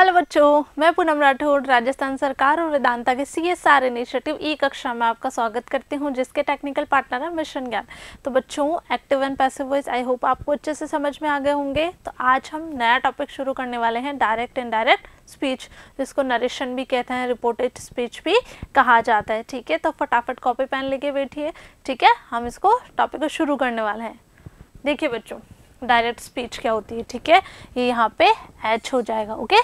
Hello बच्चों मैं पूनम राठौर राजस्थान सरकार और वेदांता के C S R initiative e कक्षा में आपका स्वागत करती हूं जिसके टेक्निकल पार्टनर है मिशन ज्ञान तो बच्चों active and passive voice I hope आपको अच्छे से समझ में आ गए होंगे तो आज हम नया टॉपिक शुरू करने वाले हैं डायरेक्ट एंड डायरेक्ट स्पीच जिसको नरेशन भी कहते हैं रिपोर्टेड स्पीच भी कहा जाता है ठीक है तो फटाफट कॉपी पेन लेके बैठिए ठीक है हम इसको टॉपिक को शुरू करने वाले हैं देखिए बच्चों डायरेक्ट स्पीच क्या होती है ठीक है ये यहाँ पे एच हो जाएगा ओके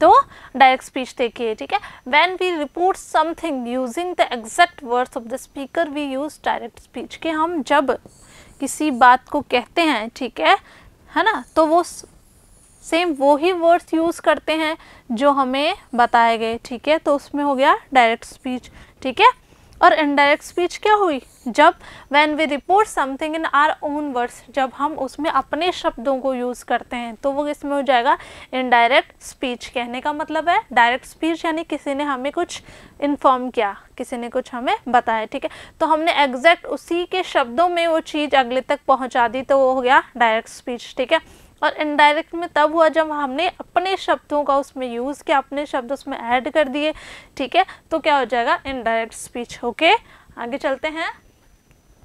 तो डायरेक्ट स्पीच देखिए ठीक है when we report something using the exact words of the speaker we use direct speech कि हम जब किसी बात को कहते हैं ठीक है है ना तो वो सेम वो ही वर्ड्स यूज़ करते हैं जो हमें बताए गए ठीक है तो उसमें हो गया डायरेक्ट स्पीच ठीक है और इनडायरेक्ट स्पीच क्या हुई जब when we report something in our own words जब हम उसमें अपने शब्दों को यूज़ करते हैं तो वो इसमें हो जाएगा इनडायरेक्ट स्पीच कहने का मतलब है डायरेक्ट स्पीच यानी किसी ने हमें कुछ इन्फॉर्म किया किसी ने कुछ हमें बताया ठीक है तो हमने एग्जैक्ट उसी के शब्दों में वो चीज़ अगले तक पहुँचा दी तो वो हो गया डायरेक्ट स्पीच ठीक है और इनडायरेक्ट में तब हुआ जब हमने अपने शब्दों का उसमें यूज़ किया अपने शब्द उसमें ऐड कर दिए ठीक है तो क्या हो जाएगा इनडायरेक्ट स्पीच ओके आगे चलते हैं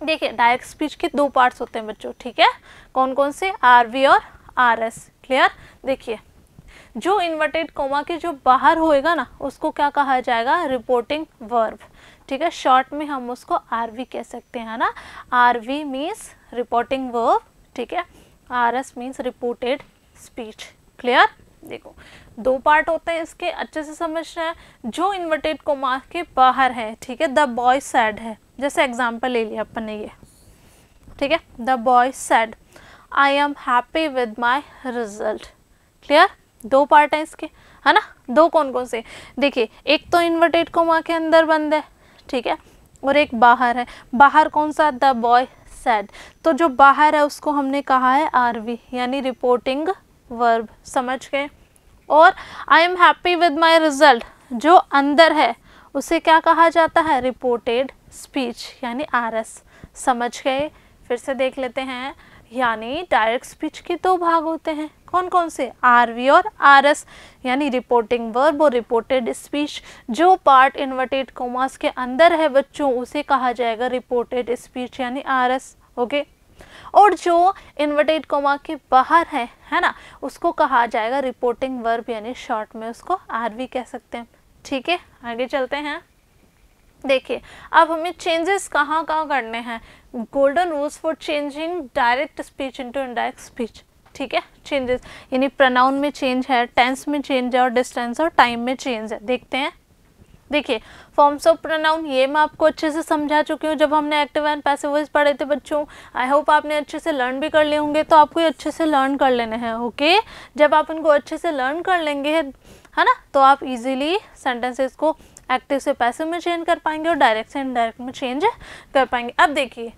देखिए डायरेक्ट स्पीच के दो पार्ट्स होते हैं बच्चों ठीक है कौन कौन से आर वी और आर एस क्लियर देखिए जो इन्वर्टेड कोमा के जो बाहर होएगा ना उसको क्या कहा जाएगा रिपोर्टिंग वर्ब ठीक है शॉर्ट में हम उसको आर वी कह सकते हैं ना R V means reporting verb ठीक है R S means reported speech clear देखो दो पार्ट होते हैं इसके अच्छे से समझ रहे हैं जो इन्वर्टेड कोमा के बाहर है ठीक है द बॉय सैड है जैसे एग्जाम्पल ले लिया अपन ने ये ठीक है the boy said I am happy with my result clear दो पार्ट हैं इसके है ना दो कौन कौन से देखिए एक तो इन्वर्टेड कोमा के अंदर बंद है ठीक है और एक बाहर है बाहर कौन सा द बॉय सेड तो जो बाहर है उसको हमने कहा है आर वी यानी रिपोर्टिंग वर्ब समझ गए और I am happy with my result जो अंदर है उसे क्या कहा जाता है रिपोर्टेड स्पीच यानी आर एस समझ गए फिर से देख लेते हैं यानी डायरेक्ट स्पीच के दो भाग होते हैं कौन कौन से आर वी और आर एस यानी रिपोर्टिंग वर्ब और रिपोर्टेड स्पीच जो पार्ट इन्वर्टेड कॉमर्स के अंदर है बच्चों उसे कहा जाएगा रिपोर्टेड स्पीच यानी आर एस ओके और जो इन्वर्टेड कोमा के बाहर है है ना उसको कहा जाएगा रिपोर्टिंग वर्ब यानी शॉर्ट में उसको आर वी कह सकते हैं ठीक है आगे चलते हैं देखिए अब हमें चेंजेस कहाँ कहाँ करने हैं golden rules for changing direct speech into indirect speech ठीक है चेंजेस यानी प्रनाउन में चेंज है टेंस में चेंज है और डिस्टेंस और टाइम में चेंज है देखते हैं देखिए फॉर्म्स ऑफ प्रोनाउन ये मैं आपको अच्छे से समझा चुकी हूँ जब हमने एक्टिव एंड पैसिवइज पढ़े थे बच्चों आई होप आपने अच्छे से लर्न भी कर लिए होंगे तो आपको ये अच्छे से लर्न कर लेने हैं ओके जब आप उनको अच्छे से लर्न कर लेंगे है ना तो आप इजीली सेंटेंसेस को एक्टिव से पैसिव में चेंज कर पाएंगे और डायरेक्ट से इनडायरेक्ट में चेंज कर पाएंगे अब देखिए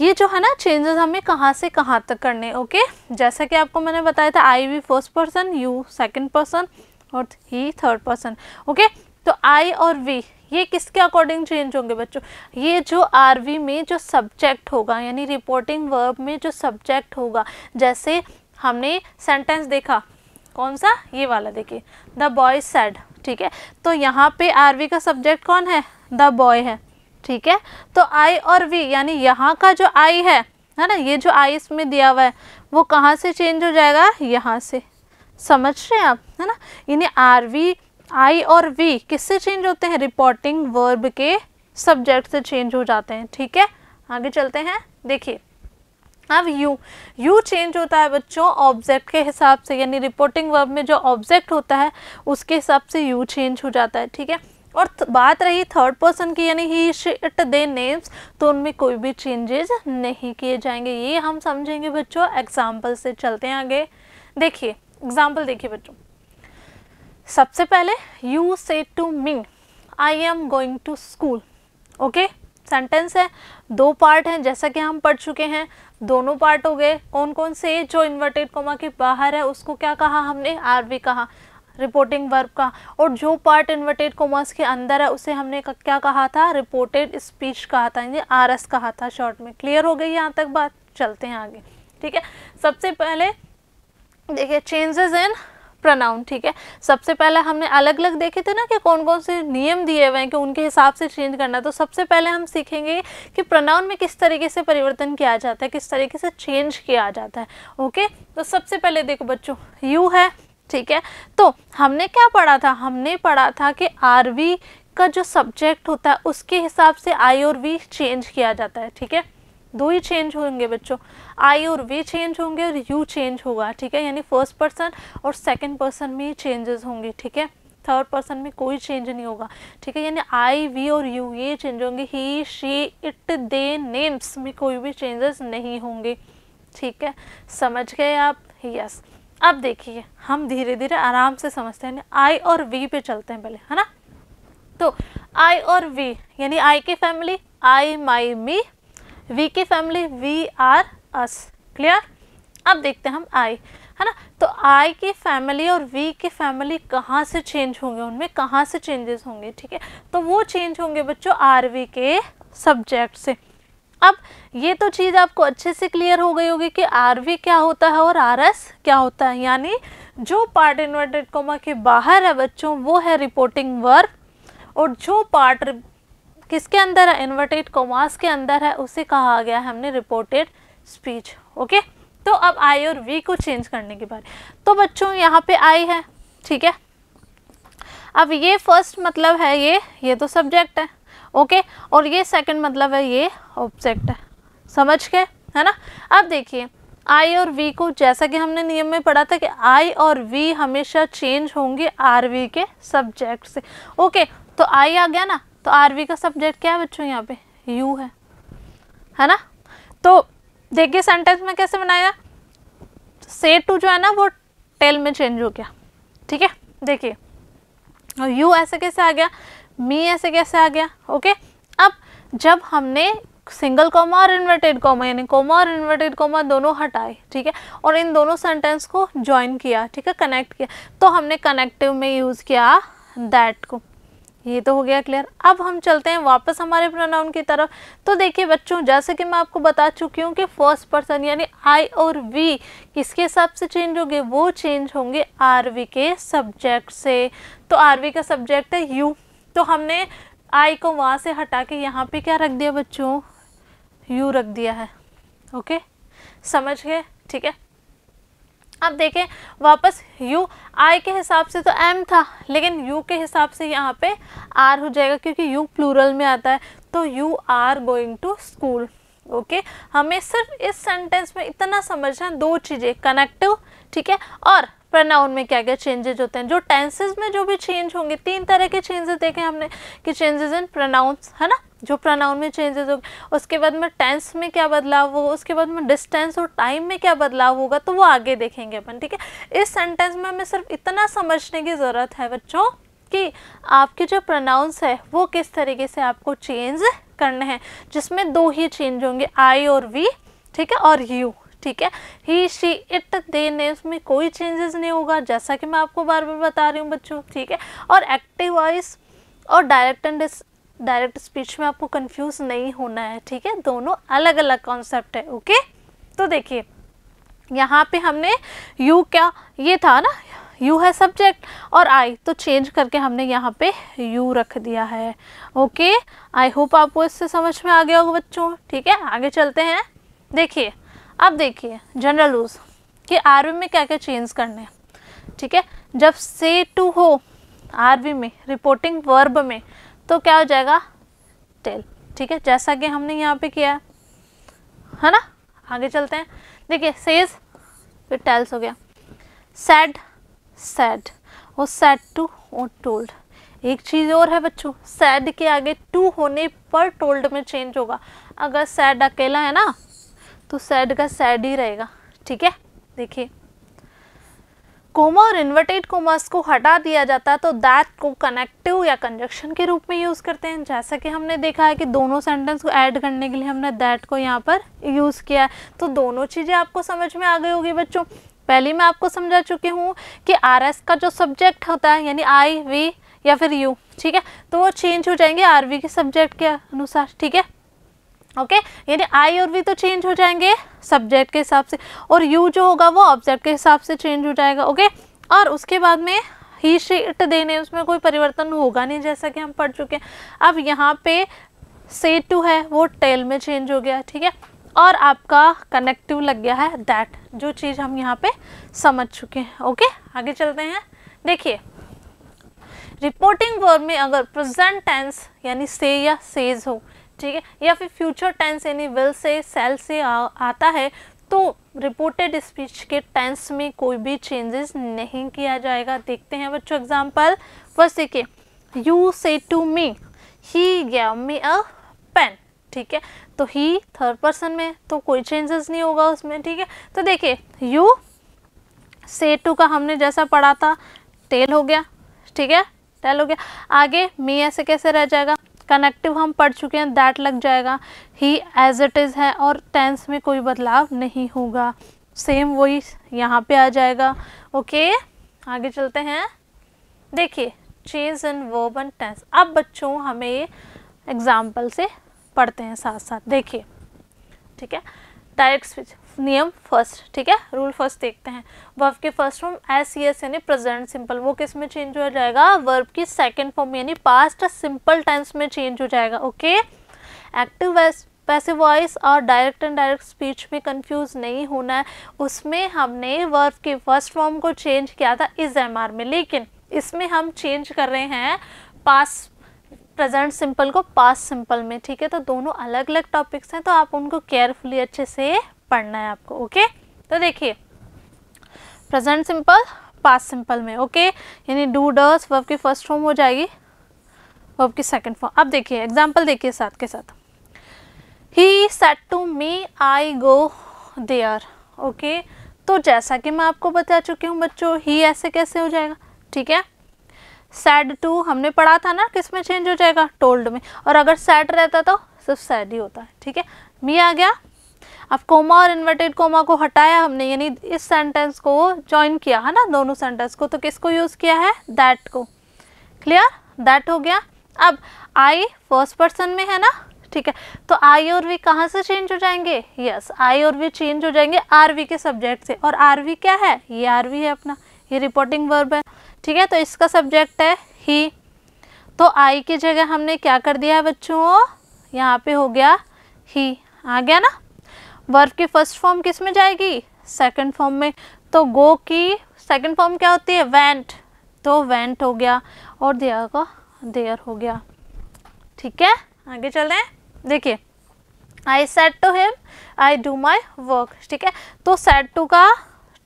ये जो है ना चेंजेस हमें कहाँ से कहाँ तक करने ओके जैसा कि आपको मैंने बताया था I we first person you second person और ही थर्ड पर्सन ओके तो आई और वी ये किसके अकॉर्डिंग चेंज होंगे बच्चों ये जो आर वी में जो सब्जेक्ट होगा यानी रिपोर्टिंग वर्ब में जो सब्जेक्ट होगा जैसे हमने सेंटेंस देखा कौन सा ये वाला देखिए द बॉय सेड ठीक है तो यहाँ पे वी का सब्जेक्ट कौन है द बॉय है ठीक है तो आई और वी यानी यहाँ का जो आई है है ना ये जो आई इसमें दिया हुआ है वो कहाँ से चेंज हो जाएगा यहाँ से समझ रहे हैं आप है ना यानी आर वी आई और वी किससे चेंज होते हैं रिपोर्टिंग वर्ब के सब्जेक्ट से चेंज हो जाते हैं ठीक है आगे चलते हैं देखिए अब यू यू चेंज होता है बच्चों ऑब्जेक्ट के हिसाब से यानी रिपोर्टिंग वर्ब में जो ऑब्जेक्ट होता है उसके हिसाब से यू चेंज हो जाता है ठीक है और बात रही थर्ड पर्सन की यानी ही शिट दे नेम्स तो उनमें कोई भी चेंजेस नहीं किए जाएंगे ये हम समझेंगे बच्चों एग्जाम्पल से चलते हैं आगे देखिए एग्जाम्पल देखिए बच्चों सबसे पहले you said to me I am going to school okay sentence है दो पार्ट हैं जैसा कि हम पढ़ चुके हैं दोनों पार्ट हो गए कौन कौन से जो इन्वर्टेड कोमा के बाहर है उसको क्या कहा हमने आर भी कहा रिपोर्टिंग वर्ब का और जो पार्ट इन्वर्टेड कॉमर्स के अंदर है उसे हमने क्या कहा था रिपोर्टेड स्पीच कहा था यानी आर एस कहा था शॉर्ट में क्लियर हो गई यहाँ तक बात चलते हैं आगे ठीक है सबसे पहले देखिए चेंजेस इन प्रनाउन ठीक है सबसे पहले हमने अलग अलग देखे थे ना कि कौन कौन से नियम दिए हुए हैं कि उनके हिसाब से चेंज करना तो सबसे पहले हम सीखेंगे कि प्रनाउन में किस तरीके से परिवर्तन किया जाता है किस तरीके से चेंज किया जाता है ओके तो सबसे पहले देखो बच्चों यू है ठीक है तो हमने क्या पढ़ा था हमने पढ़ा था कि आर वी का जो सब्जेक्ट होता है उसके हिसाब से आई और वी चेंज किया जाता है ठीक है दो ही चेंज होंगे बच्चों आई और वी चेंज होंगे और यू चेंज होगा ठीक है यानी फर्स्ट पर्सन और सेकंड पर्सन में ही चेंजेस होंगे ठीक है थर्ड पर्सन में कोई चेंज नहीं होगा ठीक है यानी आई वी और यू ये चेंज होंगे he she it they names में कोई भी चेंजेस नहीं होंगे ठीक है समझ गए आप यस yes. अब देखिए हम धीरे धीरे आराम से समझते हैं आई और वी पे चलते हैं पहले है ना तो आई और वी यानी आई की family I my me we की family we are us clear अब देखते हैं हम आई है ना तो आई की फैमिली और वी की फैमिली कहाँ से चेंज होंगे उनमें कहाँ से चेंजेस होंगे ठीक है तो वो चेंज होंगे बच्चों आर वी के सब्जेक्ट से अब ये तो चीज़ आपको अच्छे से क्लियर हो गई होगी कि आर क्या होता है और आर क्या होता है यानी जो पार्ट इन्वर्टेड कोमा के बाहर है बच्चों वो है रिपोर्टिंग वर्क और जो पार्ट किसके अंदर है इन्वर्टेड कोमास के अंदर है उसे कहा गया है हमने रिपोर्टेड स्पीच ओके तो अब आई और वी को चेंज करने के बारे तो बच्चों यहाँ पे आई है ठीक है अब ये फर्स्ट मतलब है ये ये तो सब्जेक्ट है ओके और ये सेकंड मतलब है ये ऑब्जेक्ट है समझ के है ना अब देखिए आई और वी को जैसा कि हमने नियम में पढ़ा था कि आई और वी हमेशा चेंज होंगे आर वी के सब्जेक्ट से ओके तो आई आ गया ना तो आर वी का सब्जेक्ट क्या है बच्चों यहाँ पे यू है है ना तो देखिए सेंटेंस में कैसे बनाया से टू जो है ना वो टेल में चेंज हो गया ठीक है देखिए और यू ऐसे कैसे आ गया मी ऐसे कैसे आ गया ओके अब जब हमने सिंगल कॉमा और इन्वर्टेड कॉमा यानी कॉमा और इन्वर्टेड कॉमा दोनों हटाए ठीक है और इन दोनों सेंटेंस को ज्वाइन किया ठीक है कनेक्ट किया तो हमने कनेक्टिव में यूज़ किया दैट को ये तो हो गया क्लियर अब हम चलते हैं वापस हमारे प्रोनाउन की तरफ तो देखिए बच्चों जैसे कि मैं आपको बता चुकी हूँ कि फर्स्ट पर्सन यानी आई और वी किसके हिसाब से चेंज होंगे वो चेंज होंगे आर वी के सब्जेक्ट से तो आरवी का सब्जेक्ट है यू तो हमने आई को वहाँ से हटा के यहाँ पे क्या रख दिया बच्चों यू रख दिया है ओके समझ गए ठीक है अब देखें वापस u i के हिसाब से तो m था लेकिन u के हिसाब से यहाँ पे r हो जाएगा क्योंकि u प्लूरल में आता है तो you are going to school okay okay? हमें सिर्फ इस सेंटेंस में इतना समझना दो चीज़ें कनेक्टिव ठीक है और प्रनाउन में क्या क्या चेंजेज होते हैं जो टेंसेज में जो भी चेंज होंगे तीन तरह के चेंजेस देखे हमने कि चेंजेस इन प्रोनाउंस है ना जो प्रनाउन में चेंजेस होंगे उसके बाद में टेंस में क्या बदलाव होगा उसके बाद में डिस्टेंस और टाइम में क्या बदलाव होगा तो वो आगे देखेंगे अपन ठीक है इस सेंटेंस में हमें सिर्फ इतना समझने की ज़रूरत है बच्चों कि आपके जो प्रोनाउंस है वो किस तरीके से आपको चेंज करने हैं जिसमें दो ही चेंज होंगे आई और वी ठीक है और यू ठीक है he she it they names में कोई चेंजेस नहीं होगा जैसा कि मैं आपको बार बार बता रही हूँ बच्चों ठीक है और एक्टिव वॉइस और डायरेक्ट एंड डायरेक्ट स्पीच में आपको कंफ्यूज नहीं होना है ठीक है दोनों अलग अलग कॉन्सेप्ट है ओके तो देखिए यहाँ पे हमने यू क्या ये था ना यू है सब्जेक्ट और आई तो चेंज करके हमने यहाँ पे यू रख दिया है ओके आई होप आपको इससे समझ में आ गया होगा बच्चों ठीक है आगे चलते हैं देखिए अब देखिए जनरल रूल्स कि आर में क्या क्या चेंज करने हैं ठीक है जब से टू हो आर में रिपोर्टिंग वर्ब में तो क्या हो जाएगा टेल ठीक है जैसा कि हमने यहाँ पे किया है ना आगे चलते हैं देखिए सेज फिर टेल्स हो गया सैड सैड वो सैड टू और टोल्ड एक चीज़ और है बच्चों सैड के आगे टू होने पर टोल्ड में चेंज होगा अगर सैड अकेला है ना तो सैड का सैड ही रहेगा ठीक है देखिए कोमा और इन्वर्टेड कोमास को हटा दिया जाता है तो दैट को कनेक्टिव या कंजक्शन के रूप में यूज़ करते हैं जैसा कि हमने देखा है कि दोनों सेंटेंस को ऐड करने के लिए हमने दैट को यहाँ पर यूज़ किया है तो दोनों चीज़ें आपको समझ में आ गई होगी बच्चों पहले मैं आपको समझा चुकी हूँ कि आर एस का जो सब्जेक्ट होता है यानी आई वी या फिर यू ठीक है तो वो चेंज हो जाएंगे आर के सब्जेक्ट के अनुसार ठीक है ओके यानी आई और वी तो चेंज हो जाएंगे सब्जेक्ट के हिसाब से और यू जो होगा वो ऑब्जेक्ट के हिसाब से चेंज हो जाएगा ओके okay? और उसके बाद में ही शीट देने उसमें कोई परिवर्तन होगा नहीं जैसा कि हम पढ़ चुके हैं अब यहाँ पे से टू है वो टेल में चेंज हो गया ठीक है और आपका कनेक्टिव लग गया है दैट जो चीज़ हम यहाँ पे समझ चुके हैं ओके आगे चलते हैं देखिए रिपोर्टिंग वर्ड में अगर प्रेजेंट टेंस यानी से या सेज हो ठीक है या फिर फ्यूचर टेंस यानी विल से सेल से आ, आता है तो रिपोर्टेड स्पीच के टेंस में कोई भी चेंजेस नहीं किया जाएगा देखते हैं बच्चों एग्जांपल फर्स्ट देखिए you said to me he gave me a pen ठीक है तो ही थर्ड पर्सन में तो कोई चेंजेस नहीं होगा उसमें ठीक है तो देखिए यू से टू का हमने जैसा पढ़ा था टेल हो गया ठीक है टेल हो गया आगे मी ऐसे कैसे रह जाएगा कनेक्टिव हम पढ़ चुके हैं दैट लग जाएगा ही एज इट इज़ है और टेंस में कोई बदलाव नहीं होगा सेम वही यहाँ पे आ जाएगा ओके आगे चलते हैं देखिए change in verb and tense अब बच्चों हमें एग्जाम्पल से पढ़ते हैं साथ साथ देखिए ठीक है डायरेक्ट स्पीच नियम फर्स्ट ठीक है रूल फर्स्ट देखते हैं वर्ब के first form S C S यानी प्रेजेंट सिंपल वो किस में चेंज हो जाएगा वर्ब की सेकंड फॉर्म यानी पास्ट सिंपल टेंस में चेंज हो जाएगा okay active was passive voice और डायरेक्ट एंड डायरेक्ट स्पीच में कंफ्यूज नहीं होना है उसमें हमने वर्ब के फर्स्ट फॉर्म को चेंज किया था इस एम आर में लेकिन इसमें हम चेंज कर रहे हैं पास प्रेजेंट सिंपल को पास सिंपल में ठीक है तो दोनों अलग अलग टॉपिक्स हैं तो आप उनको केयरफुली अच्छे से पढ़ना है आपको ओके तो देखिए प्रेजेंट सिंपल पास सिंपल में ओके यानी डू डस वर्ब की फर्स्ट फॉर्म हो जाएगी वर्ब की सेकंड फॉर्म अब देखिए एग्जांपल देखिए साथ के साथ ही said to me I go there okay तो जैसा कि मैं आपको बता चुकी हूँ बच्चों ही ऐसे कैसे हो जाएगा ठीक है सैड टू हमने पढ़ा था ना किस में चेंज हो जाएगा टोल्ड में और अगर सैड रहता तो सिर्फ सैड ही होता है ठीक है मी आ गया अब कोमा और इन्वर्टेड कोमा को हटाया हमने यानी इस सेंटेंस को ज्वाइन किया है ना दोनों सेंटेंस को तो किसको यूज़ किया है दैट को क्लियर दैट हो गया अब आई फर्स्ट पर्सन में है ना ठीक है तो आई और वी कहाँ से चेंज हो जाएंगे यस yes, आई और वी चेंज हो जाएंगे आर वी के सब्जेक्ट से और आर वी क्या है ये आर वी है अपना ये रिपोर्टिंग वर्ब है ठीक है तो इसका सब्जेक्ट है ही तो आई की जगह हमने क्या कर दिया है बच्चों यहाँ पे हो गया ही आ गया ना वर्ब की फर्स्ट फॉर्म किस में जाएगी सेकंड फॉर्म में तो गो की सेकंड फॉर्म क्या होती है वेंट तो वेंट हो गया और देयर का देयर हो गया ठीक है आगे चल रहे हैं देखिए I said to him I do my work ठीक है तो सेट टू का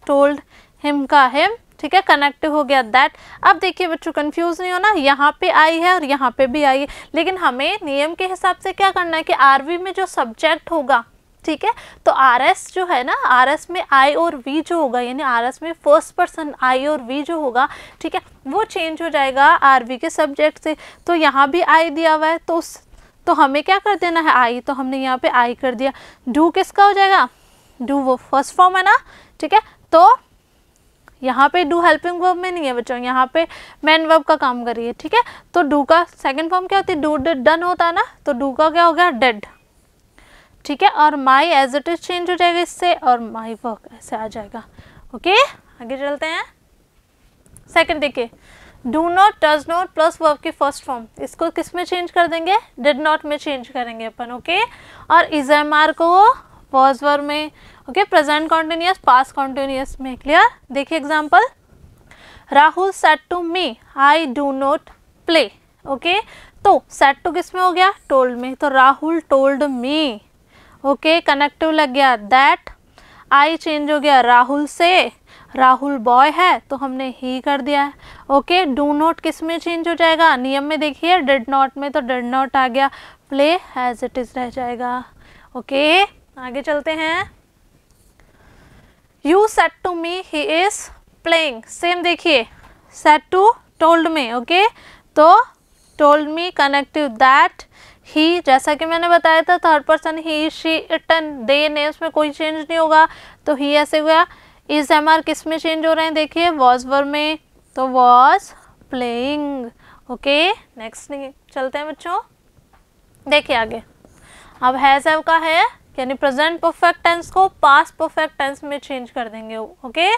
टोल्ड हिम का हिम ठीक है कनेक्टिव हो गया दैट अब देखिए बच्चों कंफ्यूज नहीं होना यहाँ पे आई है और यहाँ पे भी आई है लेकिन हमें नियम के हिसाब से क्या करना है कि आरवी में जो सब्जेक्ट होगा ठीक है तो आर एस जो है ना आर एस में आई और वी जो होगा यानी आर एस में फर्स्ट पर्सन आई और वी जो होगा ठीक है वो चेंज हो जाएगा आर वी के सब्जेक्ट से तो यहाँ भी आई दिया हुआ है तो उस तो हमें क्या कर देना है आई तो हमने यहाँ पे आई कर दिया डू किसका हो जाएगा डू वो फर्स्ट फॉर्म है ना ठीक है तो यहाँ पे डू हेल्पिंग वर्ब में नहीं है बच्चों यहाँ पे मैन वर्ब का काम करिए ठीक है तो डू का सेकंड फॉर्म क्या होती है डू डेड डन होता है ना तो डू का क्या हो गया डेड ठीक है और my age it is change हो जाएगा इससे और माई वर्क ऐसे आ जाएगा ओके आगे चलते हैं सेकेंड देखिए do not does not plus work की फर्स्ट फॉर्म इसको किस में चेंज कर देंगे डिड नॉट में चेंज करेंगे अपन ओके और इज एम आर को वॉज वर्क में okay present continuous past continuous में क्लियर देखिए example Rahul said to me I do not play okay तो सेट टू किस में हो गया टोल्ड में तो Rahul told me okay connective लग गया दैट आई चेंज हो गया राहुल से राहुल बॉय है तो हमने ही कर दिया है ओके डू नॉट किस में चेंज हो जाएगा नियम में देखिए डिड नॉट में तो डिड नॉट आ गया प्ले एज इट इज़ रह जाएगा ओके okay, आगे चलते हैं you said to me he is playing same देखिए सेट टू टोल्ड में ओके तो told me connective that he जैसा कि मैंने बताया था third person he she it they ने उसमें कोई चेंज नहीं होगा तो ही ऐसे हुआ इज एम आर किस में चेंज हो रहे हैं देखिए वॉज वर में तो वॉज प्लेइंग ओके नेक्स्ट चलते हैं बच्चों देखिए आगे अब हैज हैव का है यानी प्रेजेंट परफेक्ट टेंस को पास परफेक्ट टेंस में चेंज कर देंगे ओके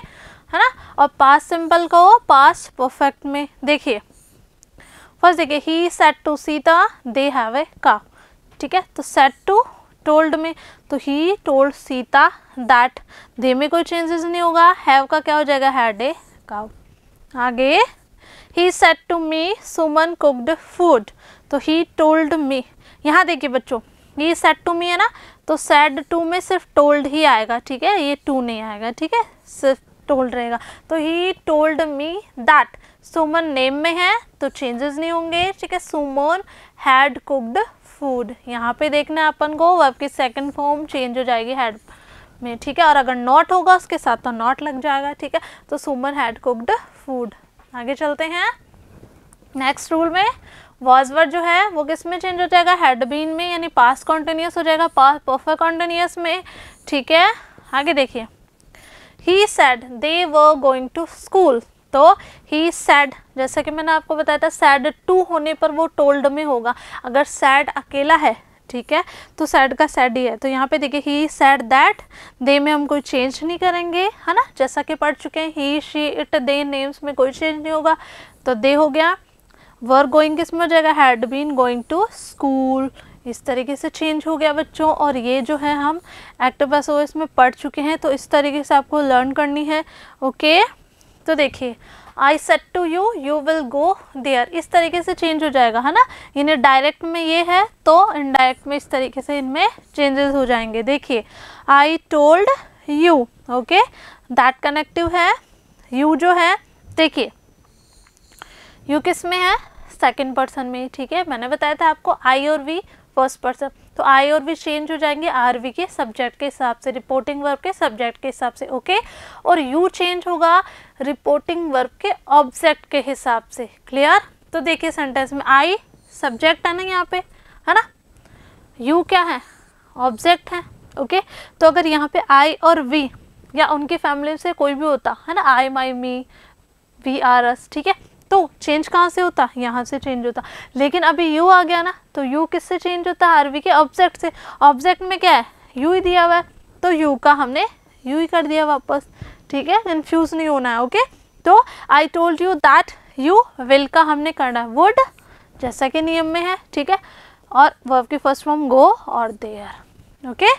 है ना और पास सिंपल को पास परफेक्ट में देखिए फर्स्ट देखिए he said to Sita they have a का ठीक है तो सेट टू टोल्ड में तो he told Sita that they में कोई चेंजेस नहीं होगा हैव का क्या हो जाएगा हैड ए काउ आगे he said to me Suman cooked food तो ही टोल्ड मी यहाँ देखिए बच्चों ये सेट टू मी है ना तो सेट टू में सिर्फ टोल्ड ही आएगा ठीक है ये टू नहीं आएगा ठीक है सिर्फ टोल्ड रहेगा तो he told me that Suman name में है तो चेंजेस नहीं होंगे ठीक है सुमन हैड कुकड फूड यहाँ पे देखना है अपन को वर्ब की सेकंड फॉर्म चेंज हो जाएगी हैड में ठीक है और अगर नॉट होगा उसके साथ तो नॉट लग जाएगा ठीक है तो सुमन हैड कुकड फूड आगे चलते हैं नेक्स्ट रूल में वॉज वर्ड जो है वो किस में चेंज हो जाएगा हेडबीन बीन में यानी पास कॉन्टिन्यूस हो जाएगा पास परफेक्ट कॉन्टिन्यूस में ठीक है आगे देखिए ही सैड दे व गोइंग टू स्कूल तो ही सैड जैसा कि मैंने आपको बताया था सैड टू होने पर वो टोल्ड में होगा अगर सैड अकेला है ठीक है तो सैड का सैड ही है तो यहाँ पे देखिए ही सैड दैट दे में हम कोई चेंज नहीं करेंगे है ना जैसा कि पढ़ चुके हैं he she it they names में कोई चेंज नहीं होगा तो दे हो गया वर गोइंग किस में हो जाएगा had been going to school इस तरीके से चेंज हो गया बच्चों और ये जो है हम एक्टिवस ओ में पढ़ चुके हैं तो इस तरीके से आपको लर्न करनी है ओके तो देखिए I said to you you will go there इस तरीके से चेंज हो जाएगा है ना इन्हें डायरेक्ट में ये है तो इनडायरेक्ट में इस तरीके से इनमें चेंजेस हो जाएंगे देखिए I told you okay that connective है यू जो है देखिए यू किस में है सेकेंड पर्सन में ठीक है मैंने बताया था आपको आई और वी फर्स्ट पर्सन तो आई और वी चेंज हो जाएंगे आर वी के सब्जेक्ट के हिसाब से रिपोर्टिंग वर्ब के सब्जेक्ट के हिसाब से ओके और यू चेंज होगा रिपोर्टिंग वर्ब के ऑब्जेक्ट के हिसाब से क्लियर तो देखिए सेंटेंस में आई सब्जेक्ट है ना यहाँ पे है ना यू क्या है ऑब्जेक्ट है ओके तो अगर यहाँ पे आई और वी या उनकी फैमिली से कोई भी होता है ना I my me we our us ठीक है तो चेंज कहाँ से होता यहाँ से चेंज होता लेकिन अभी यू आ गया ना तो यू किससे चेंज होता है आरवी के ऑब्जेक्ट से ऑब्जेक्ट में क्या है यू ही दिया हुआ है तो यू का हमने यू ही कर दिया वापस ठीक है कन्फ्यूज़ नहीं होना है ओके तो I told you that you will का हमने करना है वुड जैसा कि नियम में है ठीक है और वर्ब की फर्स्ट फॉर्म गो और देयर ओके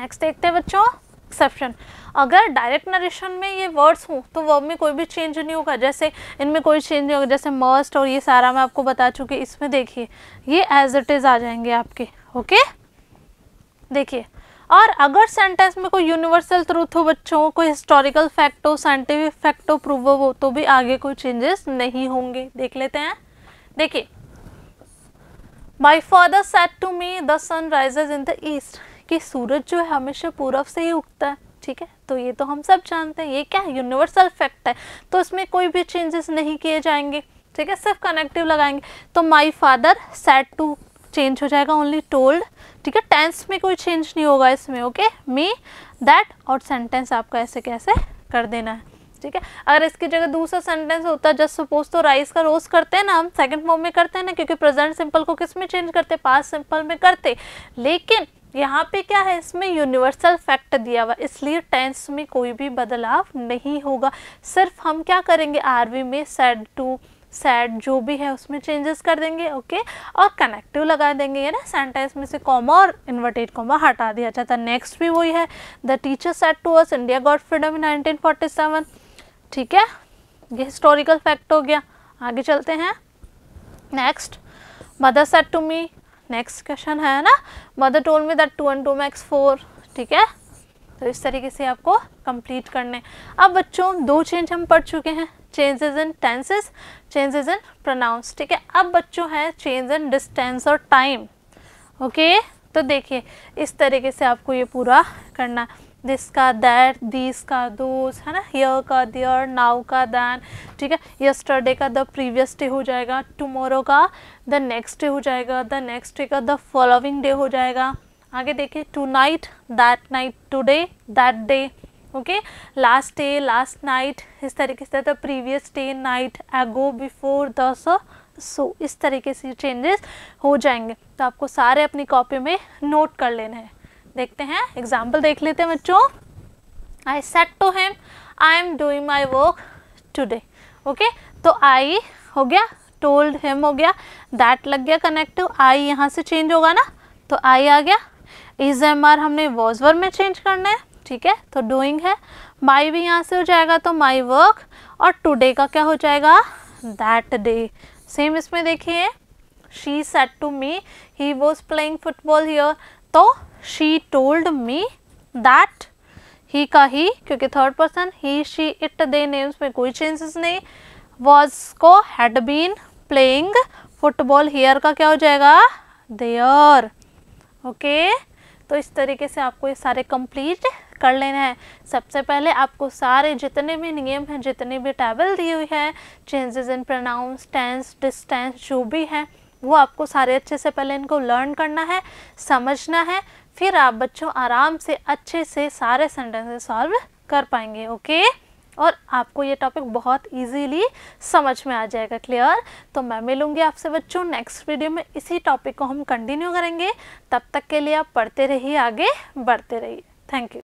नेक्स्ट देखते हैं बच्चों एक्सेप्शन अगर डायरेक्ट नरेशन में ये वर्ड्स हों तो वर्ब में कोई भी चेंज नहीं होगा जैसे इनमें कोई चेंज नहीं होगा जैसे मस्ट और ये सारा मैं आपको बता चुकी इसमें देखिए ये एज इट इज़ आ जाएंगे आपके ओके देखिए और अगर सेंटेंस में कोई यूनिवर्सल ट्रूथ हो बच्चों कोई हिस्टोरिकल फैक्ट हो साइंटिफिक फैक्ट हो प्रूव हो तो भी आगे कोई चेंजेस नहीं होंगे देख लेते हैं देखिए my father said to me the sun rises in the east कि सूरज जो है हमेशा पूरब से ही उगता है ठीक है तो ये तो हम सब जानते हैं ये क्या है यूनिवर्सल फैक्ट है तो इसमें कोई भी चेंजेस नहीं किए जाएंगे ठीक है सिर्फ कनेक्टिव लगाएंगे तो my father said to change हो जाएगा ओनली टोल्ड ठीक है टेंस में कोई चेंज नहीं होगा इसमें ओके मी दैट और सेंटेंस आपका ऐसे कैसे कर देना है ठीक है अगर इसकी जगह दूसरा सेंटेंस होता जस्ट सपोज तो राइस का रोज करते हैं ना हम सेकंड फॉर्म में करते हैं ना क्योंकि प्रेजेंट सिंपल को किस में चेंज करते पास्ट सिंपल में करते लेकिन यहाँ पे क्या है इसमें यूनिवर्सल फैक्ट दिया हुआ इसलिए टेंस में कोई भी बदलाव नहीं होगा सिर्फ हम क्या करेंगे आरवी में सेड टू सेड जो भी है उसमें चेंजेस कर देंगे ओके और कनेक्टिव लगा देंगे ना सेंटेंस में से कॉमा और इन्वर्टेड कॉमा हटा दिया जाता है नेक्स्ट भी वही है the teacher said to us India got freedom in seven ठीक है ये हिस्टोरिकल फैक्ट हो गया आगे चलते हैं next mother said to me next question है ना mother told me that two and two makes four ठीक है तो इस तरीके से आपको कंप्लीट करने अब बच्चों दो चेंज हम पढ़ चुके हैं changes in tenses changes in pronouns ठीक है अब बच्चों हैं चेंज इन डिस्टेंस और टाइम ओके तो देखिए इस तरीके से आपको ये पूरा करना है दिस का दैट दिस का दोज है ना हियर का दियर नाउ का दैन ठीक है यस्टरडे का द प्रीवियस डे हो जाएगा टुमोरो का द नेक्स्ट डे हो जाएगा द नेक्स्ट डे का द फॉलोइंग डे हो जाएगा आगे देखिए tonight that night today that day okay last day last night इस तरीके से the previous day night ago before the so इस तरीके से चेंजेस हो जाएंगे तो आपको सारे अपनी कॉपी में नोट कर लेने हैं देखते हैं एग्जाम्पल देख लेते हैं बच्चों I said to him I am doing my work today okay तो आई हो गया टोल्ड हिम हो गया दैट लग गया कनेक्टिव आई यहाँ से चेंज होगा ना तो आई आ गया इज एम आर हमने वॉजवर में चेंज करना है ठीक है तो डूइंग है माई भी यहाँ से हो जाएगा तो माई वर्क और टूडे का क्या हो जाएगा दैट डे सेम इसमें देखिए she said to me he was playing football here तो she told me that he का ही क्योंकि third person he she it they names में कोई चेंजेस नहीं वॉज को had been playing football here का क्या हो जाएगा देयर ओके okay? तो इस तरीके से आपको ये सारे कंप्लीट कर लेना है सबसे पहले आपको सारे जितने भी नियम हैं जितने भी टेबल दी हुई है changes in pronouns tense distance जो भी हैं वो आपको सारे अच्छे से पहले इनको लर्न करना है समझना है फिर आप बच्चों आराम से अच्छे से सारे सेंटेंसेस सॉल्व कर पाएंगे ओके और आपको ये टॉपिक बहुत इजीली समझ में आ जाएगा क्लियर तो मैं मिलूंगी आपसे बच्चों नेक्स्ट वीडियो में इसी टॉपिक को हम कंटिन्यू करेंगे तब तक के लिए आप पढ़ते रहिए आगे बढ़ते रहिए थैंक यू